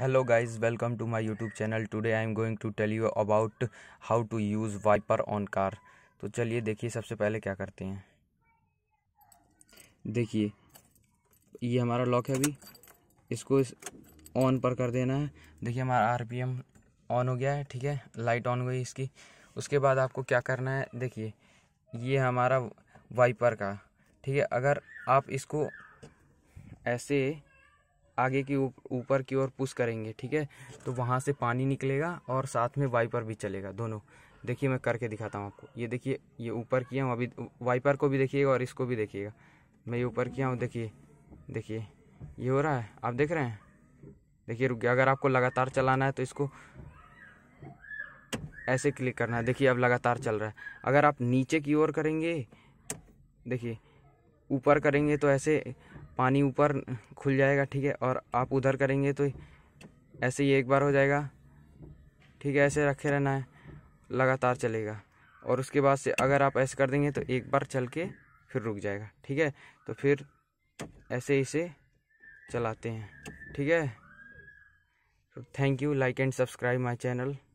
hello guys welcome to my YouTube channel today I am going to tell you about how to use wiper on car तो चलिए देखिए सबसे पहले क्या करते हैं देखिए ये हमारा लॉक है अभी इसको इस ऑन पर कर देना है देखिए हमारा आरपीएम ऑन हो गया है ठीक है लाइट ऑन हो गई इसकी उसके बाद आपको क्या करना है देखिए ये हमारा वाइपर का ठीक है अगर आप इसको ऐसे आगे की ऊपर की ओर पुश करेंगे ठीक है तो वहाँ से पानी निकलेगा और साथ में वाइपर भी चलेगा दोनों देखिए मैं करके दिखाता हूँ आपको ये देखिए ये ऊपर किया हूँ अभी वाइपर को भी देखिएगा और इसको भी देखिएगा मैं ये ऊपर किया हूँ देखिए देखिए ये हो रहा है आप देख रहे हैं देखिए रुक गया अगर आपको लगातार चलाना है तो इसको ऐसे क्लिक करना है देखिए अब लगातार चल रहा है अगर आप नीचे की ओर करेंगे देखिए ऊपर करेंगे तो ऐसे पानी ऊपर खुल जाएगा ठीक है और आप उधर करेंगे तो ऐसे ही एक बार हो जाएगा ठीक है ऐसे रखे रहना है लगातार चलेगा और उसके बाद से अगर आप ऐसे कर देंगे तो एक बार चल के फिर रुक जाएगा ठीक है तो फिर ऐसे इसे चलाते हैं ठीक है तो thank you like and subscribe my channel